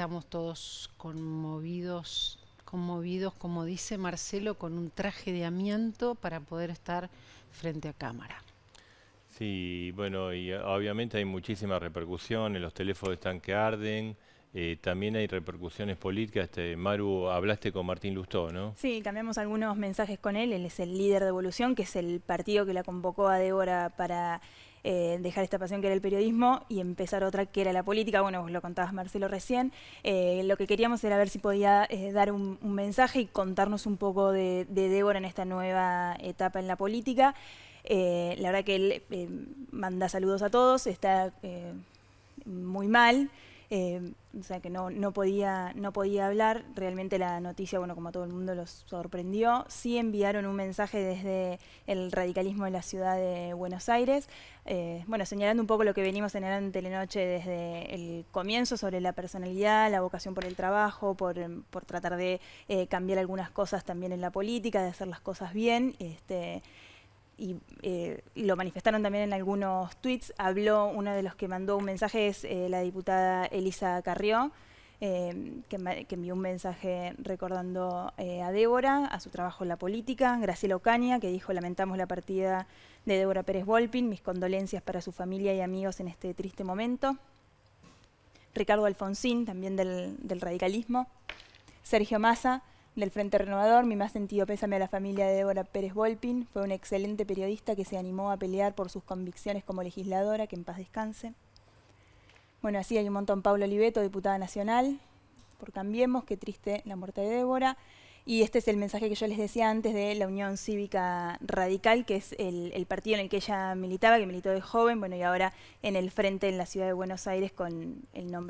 estamos todos conmovidos, conmovidos, como dice Marcelo, con un traje de amianto para poder estar frente a cámara. Sí, bueno, y eh, obviamente hay muchísimas repercusiones, los teléfonos están que arden, eh, también hay repercusiones políticas. Este, Maru, hablaste con Martín Lustó, ¿no? Sí, cambiamos algunos mensajes con él. Él es el líder de Evolución, que es el partido que la convocó a Débora para eh, dejar esta pasión que era el periodismo y empezar otra que era la política. Bueno, vos lo contabas Marcelo recién. Eh, lo que queríamos era ver si podía eh, dar un, mensaje y contarnos un poco de, de, Débora en esta nueva etapa en la política. la verdad que él manda saludos a todos, está muy mal. Em, o sea que no, no, podía, no podía hablar. Realmente la noticia, bueno, como todo el mundo los sorprendió. Sí enviaron un mensaje desde el radicalismo de la ciudad de Buenos Aires, eh, bueno, señalando un poco lo que venimos en en Telenoche desde el comienzo sobre la personalidad, la vocación por el trabajo, por, em, tratar de eh, cambiar algunas cosas también en la política, de hacer las cosas bien. Este, eh, y lo manifestaron también en algunos tweets, habló uno de los que mandó un mensaje es eh, la diputada Elisa Carrió, eh, que, envió un mensaje recordando a Débora, a su trabajo en la política, Graciela Ocaña, que dijo lamentamos la partida de Débora Pérez Volpin, mis condolencias para su familia y amigos en este triste momento. Ricardo Alfonsín, también del, del radicalismo, Sergio Massa, del Frente Renovador, mi más sentido pésame a la familia de Débora Pérez Volpin. Fue una excelente periodista que se animó a pelear por sus convicciones como legisladora, que en paz descanse. Bueno, así hay un montón. Pablo Oliveto, diputada nacional, por Cambiemos, qué triste la muerte de Débora. Y este es el mensaje que yo les decía antes de la Unión Cívica Radical, que es el, el, partido en el que ella militaba, que militó de joven, bueno, y ahora en el frente en la ciudad de Buenos Aires con el nombre.